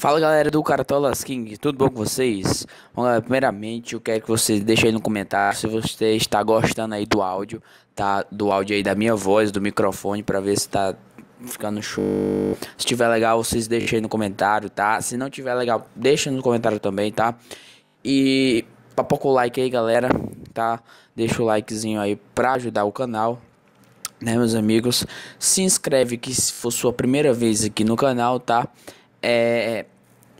Fala galera do Cartolas King, tudo bom com vocês? Bom, galera, primeiramente eu quero que vocês deixem aí no comentário se você está gostando aí do áudio, tá? Do áudio aí da minha voz, do microfone, pra ver se tá ficando show. Se tiver legal, vocês deixem aí no comentário, tá? Se não tiver legal, deixa no comentário também, tá? E pra pouco like aí, galera, tá? Deixa o likezinho aí pra ajudar o canal, né, meus amigos? Se inscreve que se for sua primeira vez aqui no canal, tá? É,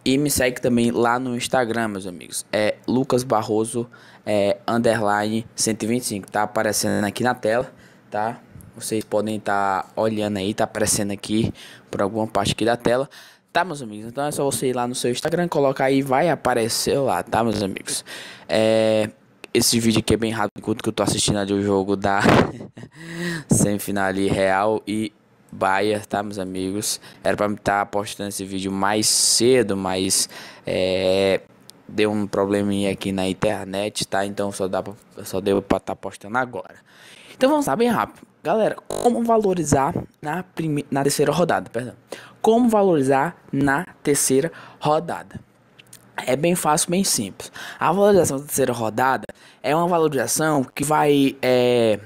e me segue também lá no Instagram, meus amigos. É Lucas Barroso, é, underline 125. Tá aparecendo aqui na tela, tá? Vocês podem estar tá olhando aí, tá aparecendo aqui por alguma parte aqui da tela. Tá, meus amigos? Então é só você ir lá no seu Instagram, colocar aí, vai aparecer lá, tá, meus amigos? É, esse vídeo aqui é bem rápido, enquanto que eu tô assistindo ali o jogo da semifinal ali, Real e Baia, tá, meus amigos? Era para estar tá postando esse vídeo mais cedo, mas é, deu um probleminha aqui na internet, tá? Então só, dá pra, só deu para estar tá postando agora. Então vamos lá, bem rápido. Galera, como valorizar na, prime... na terceira rodada, perdão. Como valorizar na terceira rodada. É bem fácil, bem simples. A valorização da terceira rodada é uma valorização que vai é,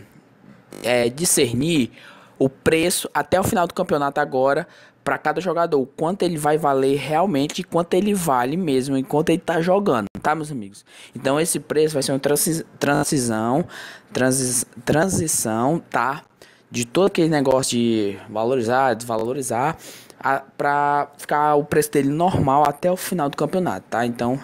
é, discernir o preço até o final do campeonato agora para cada jogador, o quanto ele vai valer realmente e quanto ele vale mesmo enquanto ele está jogando, tá, meus amigos? Então esse preço vai ser uma transi transição, transi transição, tá? De todo aquele negócio de valorizar, desvalorizar, para ficar o preço dele normal até o final do campeonato, tá? Então,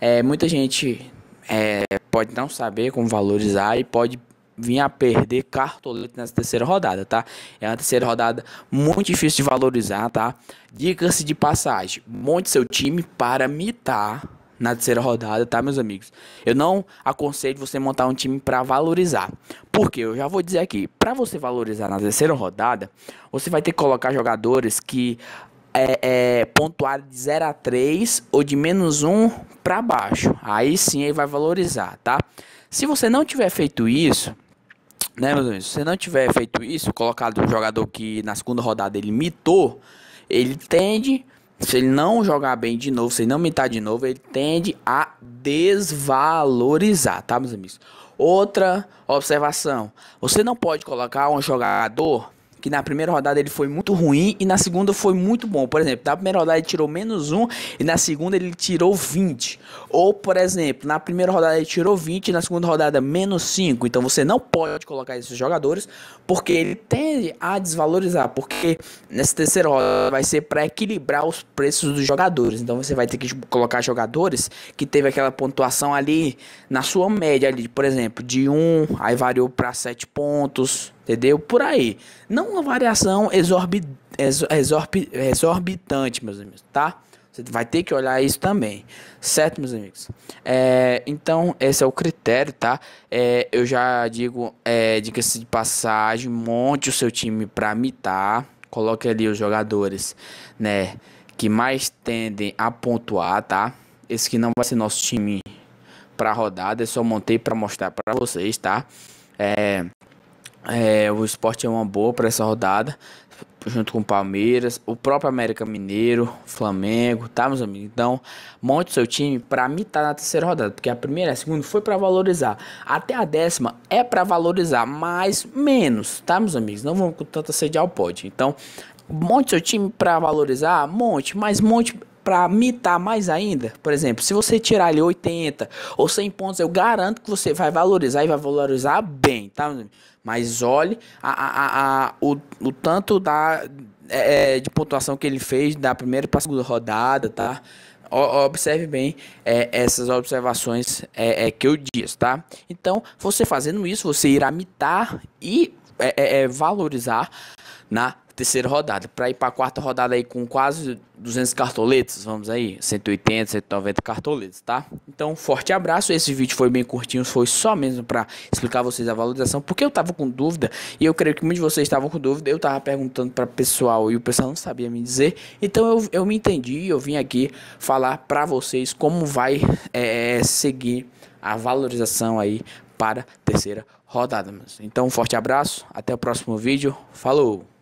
é, muita gente é, pode não saber como valorizar e pode vinha a perder Cartoleto nessa terceira rodada, tá? É uma terceira rodada muito difícil de valorizar, tá? dica se de passagem, monte seu time para mitar na terceira rodada, tá, meus amigos? Eu não aconselho você montar um time para valorizar. Porque eu já vou dizer aqui, para você valorizar na terceira rodada, você vai ter que colocar jogadores que é, é, pontuar de 0 a 3 ou de menos 1 para baixo. Aí sim ele vai valorizar, tá? Se você não tiver feito isso, né, meus amigos? Se você não tiver feito isso, colocado um jogador que na segunda rodada ele mitou, ele tende, se ele não jogar bem de novo, se ele não mitar de novo, ele tende a desvalorizar, tá, meus amigos? Outra observação: você não pode colocar um jogador que na primeira rodada ele foi muito ruim e na segunda foi muito bom. Por exemplo, na primeira rodada ele tirou menos um e na segunda ele tirou 20. Ou, por exemplo, na primeira rodada ele tirou 20 e na segunda rodada menos 5. Então você não pode colocar esses jogadores porque ele tende a desvalorizar. Porque nessa terceira rodada vai ser para equilibrar os preços dos jogadores. Então você vai ter que colocar jogadores que teve aquela pontuação ali na sua média ali, por exemplo, de 1, um, aí variou para 7 pontos entendeu? Por aí. Não uma variação exorbit, exorbit exorbitante, meus amigos, tá? Você vai ter que olhar isso também, certo, meus amigos? É, então, esse é o critério, tá? É, eu já digo, é, diga-se de passagem, monte o seu time para mitar. Coloque ali os jogadores, né? Que mais tendem a pontuar, tá? Esse que não vai ser nosso time para rodada, eu só montei para mostrar para vocês, tá? É, é, o esporte é uma boa para essa rodada, junto com o Palmeiras, o próprio América Mineiro, Flamengo, tá, meus amigos? Então, monte seu time para mitar na terceira rodada, porque a primeira e a segunda foi para valorizar, até a décima é para valorizar, mas menos, tá, meus amigos? Não vamos com tanta sede ao pote. Então, monte seu time para valorizar, monte, mas monte para mitar mais ainda, por exemplo, se você tirar ali 80 ou 100 pontos, eu garanto que você vai valorizar e vai valorizar bem, tá? Meus amigos? Mas olhe a, a, a, o, o tanto da, é, é de pontuação que ele fez da primeira para a segunda rodada, tá? observe bem é, essas observações é, é, que eu disse, tá? Então, você fazendo isso, você irá mitar e é, é, valorizar na terceira rodada, para ir para a quarta rodada aí com quase 200 cartoletas, vamos aí, 180, 190 cartoletas, tá? Então, forte abraço, esse vídeo foi bem curtinho, foi só mesmo para explicar a vocês a valorização, porque eu tava com dúvida, e eu creio que muitos de vocês estavam com dúvida, eu tava perguntando para pessoal e o pessoal não sabia me dizer, então eu, eu me entendi, e eu vim aqui falar para vocês como vai é, é, seguir a valorização aí para terceira rodada. Então, um forte abraço, até o próximo vídeo, falou!